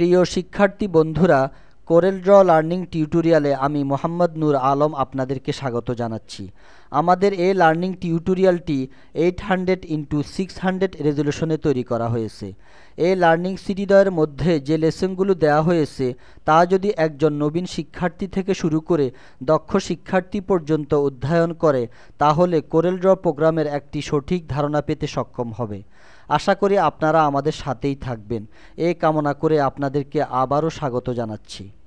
প্রিয় শিক্ষার্থী বন্ধুরা কোরেল ড্র লার্নিং টিউটোরিয়ালে আমি মোহাম্মদ নূর আলম আপনাদেরকে স্বাগত জানাচ্ছি আমাদের এই লার্নিং টিউটোরিয়ালটি eight hundred into six hundred রেজলিউশনে তৈরি করা হয়েছে এই লার্নিং সিরিদয়ের মধ্যে যে লেসনগুলো দেওয়া হয়েছে তা যদি একজন নবীন শিক্ষার্থী থেকে শুরু করে দক্ষ শিক্ষার্থী পর্যন্ত অধ্যয়ন করে তাহলে কোরেল ড্র প্রোগ্রামের একটি সঠিক ধারণা পেতে সক্ষম হবে আশা করি আপনারা আমাদের সাথেই থাকবেন এ কামনা করে আপনাদেরকে আবারও স্বাগত জানাচ্ছি